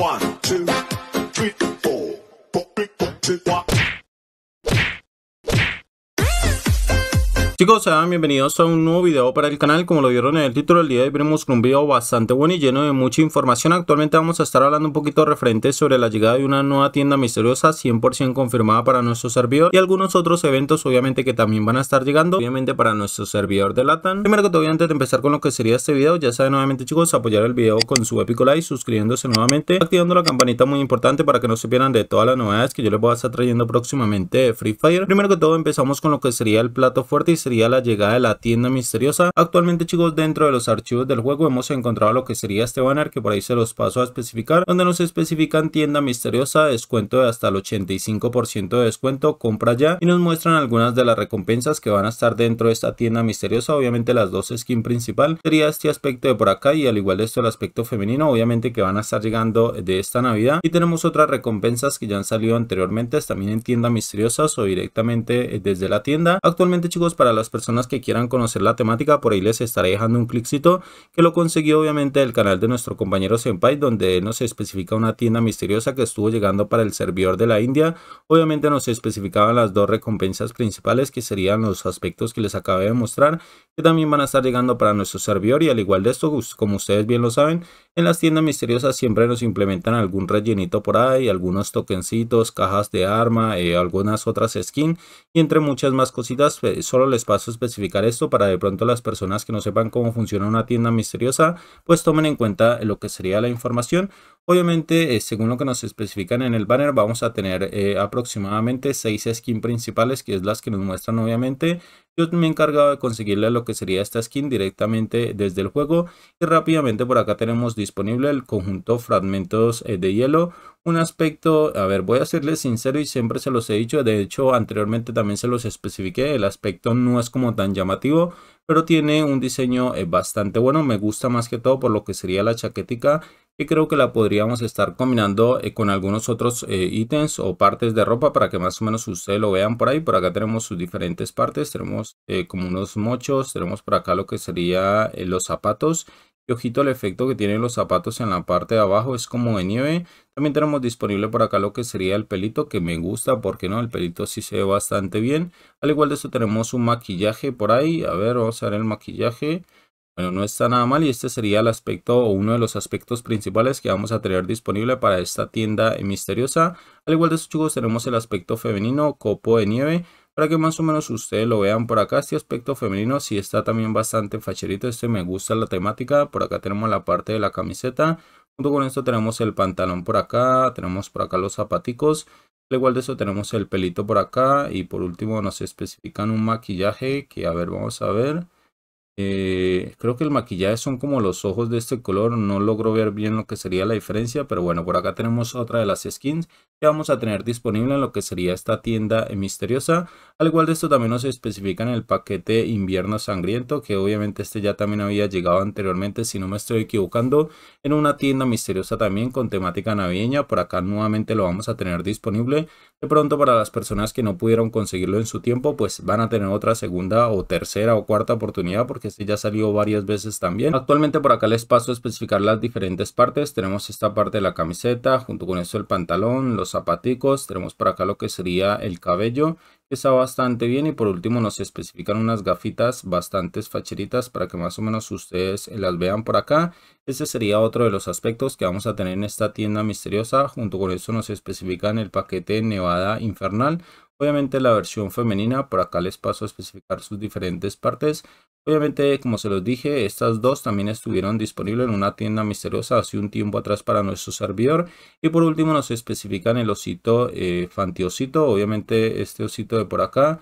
One, two, three, four. four, three, four two, one. Chicos, sean bienvenidos a un nuevo video para el canal. Como lo vieron en el título, el día de hoy veremos con un video bastante bueno y lleno de mucha información. Actualmente vamos a estar hablando un poquito referente sobre la llegada de una nueva tienda misteriosa 100% confirmada para nuestro servidor y algunos otros eventos obviamente que también van a estar llegando, obviamente para nuestro servidor de Latan. Primero que todo, antes de empezar con lo que sería este video, ya saben nuevamente chicos, apoyar el video con su épico like, suscribiéndose nuevamente, activando la campanita muy importante para que no se pierdan de todas las novedades que yo les voy a estar trayendo próximamente de Free Fire. Primero que todo, empezamos con lo que sería el plato fuerte y se la llegada de la tienda misteriosa. Actualmente chicos dentro de los archivos del juego hemos encontrado lo que sería este banner que por ahí se los paso a especificar donde nos especifican tienda misteriosa, descuento de hasta el 85% de descuento, compra ya y nos muestran algunas de las recompensas que van a estar dentro de esta tienda misteriosa. Obviamente las dos skin principal sería este aspecto de por acá y al igual de esto el aspecto femenino obviamente que van a estar llegando de esta navidad y tenemos otras recompensas que ya han salido anteriormente también en tienda misteriosa o directamente eh, desde la tienda. Actualmente chicos para la las personas que quieran conocer la temática, por ahí les estaré dejando un cliccito que lo consiguió obviamente el canal de nuestro compañero Senpai, donde no nos especifica una tienda misteriosa que estuvo llegando para el servidor de la India. Obviamente nos especificaban las dos recompensas principales que serían los aspectos que les acabo de mostrar también van a estar llegando para nuestro servidor y al igual de esto, como ustedes bien lo saben, en las tiendas misteriosas siempre nos implementan algún rellenito por ahí, algunos tokencitos, cajas de arma, eh, algunas otras skins y entre muchas más cositas, eh, solo les paso a especificar esto para de pronto las personas que no sepan cómo funciona una tienda misteriosa, pues tomen en cuenta lo que sería la información. Obviamente, eh, según lo que nos especifican en el banner, vamos a tener aproximadamente 6 skins principales, que es las que nos muestran obviamente. Yo me he encargado de conseguirle lo que sería esta skin directamente desde el juego y rápidamente por acá tenemos disponible el conjunto fragmentos eh, de hielo, un aspecto, a ver, voy a serles sincero y siempre se los he dicho, de hecho anteriormente también se los especifiqué, el aspecto no es como tan llamativo, pero tiene un diseño eh, bastante bueno, me gusta más que todo por lo que sería la chaquetica y creo que la podríamos estar combinando eh, con algunos otros eh, ítems o partes de ropa para que más o menos ustedes lo vean por ahí, por acá tenemos sus diferentes partes, tenemos como unos mochos, tenemos por acá lo que sería los zapatos, y ojito el efecto que tienen los zapatos en la parte de abajo, es como de nieve. También tenemos disponible por acá lo que sería el pelito, que me gusta, porque no, el pelito sí se ve bastante bien. Al igual de eso tenemos un maquillaje por ahí, a ver, vamos a ver el maquillaje. Bueno, no está nada mal y este sería el aspecto o uno de los aspectos principales que vamos a tener disponible para esta tienda misteriosa. Al igual de estos chicos tenemos el aspecto femenino, copo de nieve para que más o menos ustedes lo vean por acá este aspecto femenino sí está también bastante facherito este me gusta la temática por acá tenemos la parte de la camiseta junto con esto tenemos el pantalón por acá tenemos por acá los zapaticos al igual de eso tenemos el pelito por acá y por último nos especifican un maquillaje que a ver vamos a ver eh, creo que el maquillaje son como los ojos de este color, no logro ver bien lo que sería la diferencia, pero bueno, por acá tenemos otra de las skins que vamos a tener disponible en lo que sería esta tienda misteriosa. Al igual de esto también nos especifica en el paquete invierno sangriento, que obviamente este ya también había llegado anteriormente, si no me estoy equivocando, en una tienda misteriosa también con temática navideña. Por acá nuevamente lo vamos a tener disponible. De pronto para las personas que no pudieron conseguirlo en su tiempo, pues van a tener otra segunda o tercera o cuarta oportunidad, porque este ya salió varias veces también. Actualmente por acá les paso a especificar las diferentes partes. Tenemos esta parte de la camiseta, junto con eso el pantalón, los zapaticos, tenemos por acá lo que sería el cabello, que está bastante bien y por último nos especifican unas gafitas bastante facheritas para que más o menos ustedes las vean por acá. ese sería otro de los aspectos que vamos a tener en esta tienda misteriosa, junto con eso nos especifican el paquete Nevada Infernal, Obviamente la versión femenina, por acá les paso a especificar sus diferentes partes. Obviamente, como se los dije, estas dos también estuvieron disponibles en una tienda misteriosa hace un tiempo atrás para nuestro servidor. Y por último nos especifican el osito eh, fantiosito, obviamente este osito de por acá.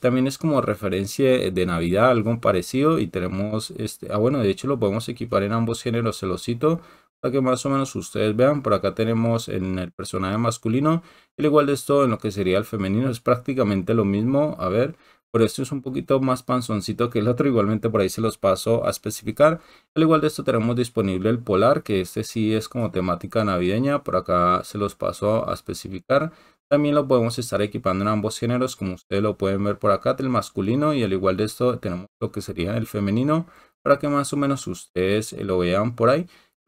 también es como referencia de Navidad, algo parecido. Y tenemos este, ah bueno, de hecho lo podemos equipar en ambos géneros, el osito para que más o menos ustedes vean. Por acá tenemos en el personaje masculino, el igual de esto en lo que sería el femenino, es prácticamente lo mismo. A ver, por esto es un poquito más panzoncito que el otro, igualmente por ahí se los paso a especificar. Al igual de esto tenemos disponible el polar, que este sí es como temática navideña, por acá se los paso a especificar. También lo podemos estar equipando en ambos géneros, como ustedes lo pueden ver por acá, el masculino y al igual de esto tenemos lo que sería el femenino, para que más o menos ustedes lo vean por ahí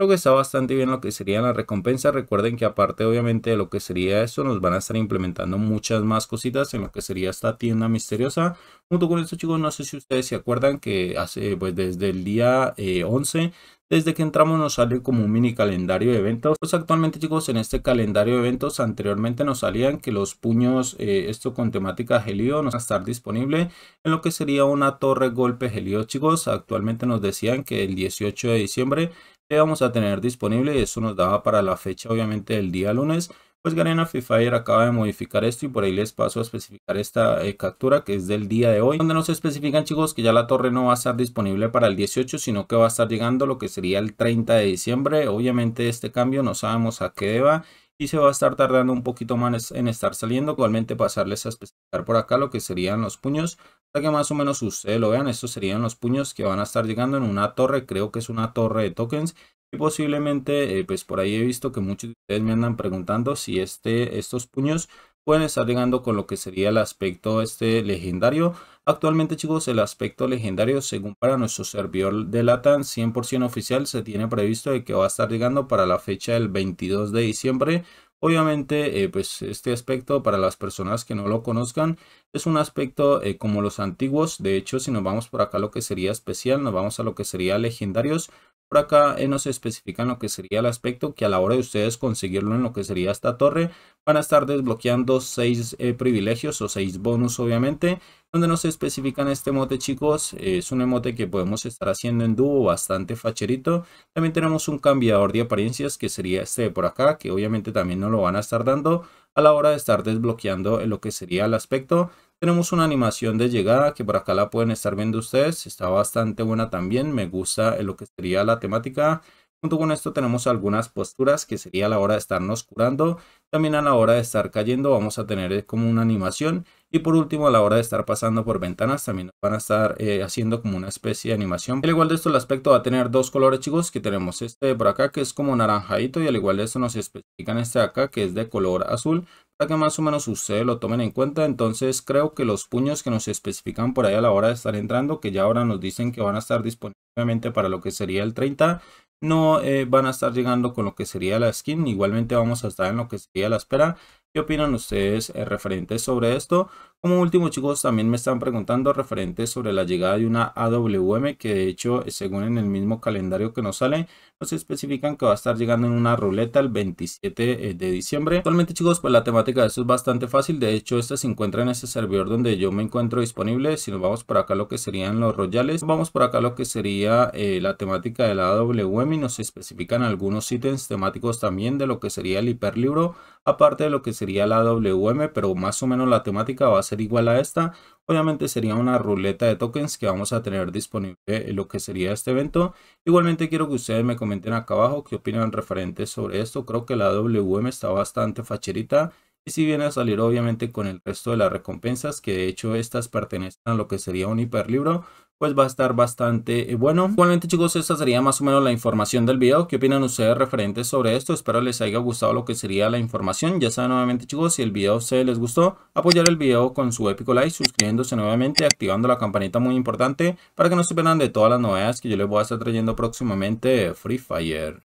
que está bastante bien lo que sería la recompensa Recuerden que aparte obviamente de lo que sería eso, nos van a estar implementando muchas más cositas en lo que sería esta tienda misteriosa. Junto con esto chicos, no sé si ustedes se acuerdan que hace pues desde el día 11 eh, desde que entramos nos sale como un mini calendario de eventos. Pues actualmente chicos en este calendario de eventos anteriormente nos salían que los puños, eh, esto con temática gelio, nos va a estar disponible en lo que sería una torre golpe gelio chicos. Actualmente nos decían que el 18 de diciembre vamos a tener disponible. y Eso nos daba para la fecha, obviamente, del día lunes. Pues Garena Free Fire acaba de modificar esto y por ahí les paso a especificar esta eh, captura que es del día de hoy. Donde nos especifican chicos que ya la torre no va a estar disponible para el 18 sino que va a estar llegando lo que sería el 30 de diciembre. Obviamente este cambio no sabemos a qué deba se va a estar tardando un poquito más en estar saliendo. Igualmente pasarles a especificar por acá lo que serían los puños para que más o menos ustedes lo vean. Estos serían los puños que van a estar llegando en una torre, creo que es una torre de tokens. Y posiblemente, eh, pues por ahí he visto que muchos de ustedes me andan preguntando si este, estos puños pueden estar llegando con lo que sería el aspecto este legendario. Actualmente chicos el aspecto legendario según para nuestro servidor de LATAN 100% oficial se tiene previsto de que va a estar llegando para la fecha del 22 de diciembre. Obviamente eh, pues este aspecto para las personas que no lo conozcan es un aspecto eh, como los antiguos. De hecho si nos vamos por acá lo que sería especial nos vamos a lo que sería legendarios por acá eh, nos especifican lo que sería el aspecto que a la hora de ustedes conseguirlo en lo que sería esta torre van a estar desbloqueando 6 eh, privilegios o 6 bonus obviamente donde nos especifican este emote chicos es un emote que podemos estar haciendo en dúo bastante facherito también tenemos un cambiador de apariencias que sería este de por acá que obviamente también nos lo van a estar dando a la hora de estar desbloqueando lo que sería el aspecto tenemos una animación de llegada que por acá la pueden estar viendo ustedes. Está bastante buena también. Me gusta lo que sería la temática. Junto con esto tenemos algunas posturas que sería a la hora de estarnos curando. También a la hora de estar cayendo vamos a tener eh, como una animación. Y por último a la hora de estar pasando por ventanas también van a estar eh, haciendo como una especie de animación. Al igual de esto el aspecto va a tener dos colores chicos que tenemos este por acá que es como naranjadito y al igual de esto nos especifican este acá que es de color azul que más o menos ustedes lo tomen en cuenta. Entonces creo que los puños que nos especifican por ahí a la hora de estar entrando, que ya ahora nos dicen que van a estar disponiblemente para lo que sería el 30, no eh, van a estar llegando con lo que sería la skin. Igualmente vamos a estar en lo que sería la espera. ¿Qué opinan ustedes eh, referentes sobre esto? Como último chicos, también me están preguntando referente sobre la llegada de una AWM que de hecho, eh, según en el mismo calendario que nos sale, nos especifican que va a estar llegando en una ruleta el 27 eh, de diciembre. Actualmente chicos, pues la temática de esto es bastante fácil. De hecho, esta se encuentra en este servidor donde yo me encuentro disponible. Si nos vamos por acá lo que serían los royales, vamos por acá lo que sería eh, la temática de la AWM y nos especifican algunos ítems temáticos también de lo que sería el hiperlibro, aparte de lo que sería la AWM, pero más o menos la temática va a ser igual a esta, obviamente sería una ruleta de tokens que vamos a tener disponible en lo que sería este evento. Igualmente quiero que ustedes me comenten acá abajo qué opinan referentes sobre esto. Creo que la WM está bastante facherita y si viene a salir obviamente con el resto de las recompensas, que de hecho estas pertenecen a lo que sería un hiperlibro, pues va a estar bastante eh, bueno. Igualmente chicos, esta sería más o menos la información del video. ¿Qué opinan ustedes referentes sobre esto? Espero les haya gustado lo que sería la información. Ya saben nuevamente chicos, si el video se les gustó, apoyar el video con su épico like, suscribiéndose nuevamente, activando la campanita muy importante para que no se pierdan de todas las novedades que yo les voy a estar trayendo próximamente Free Fire.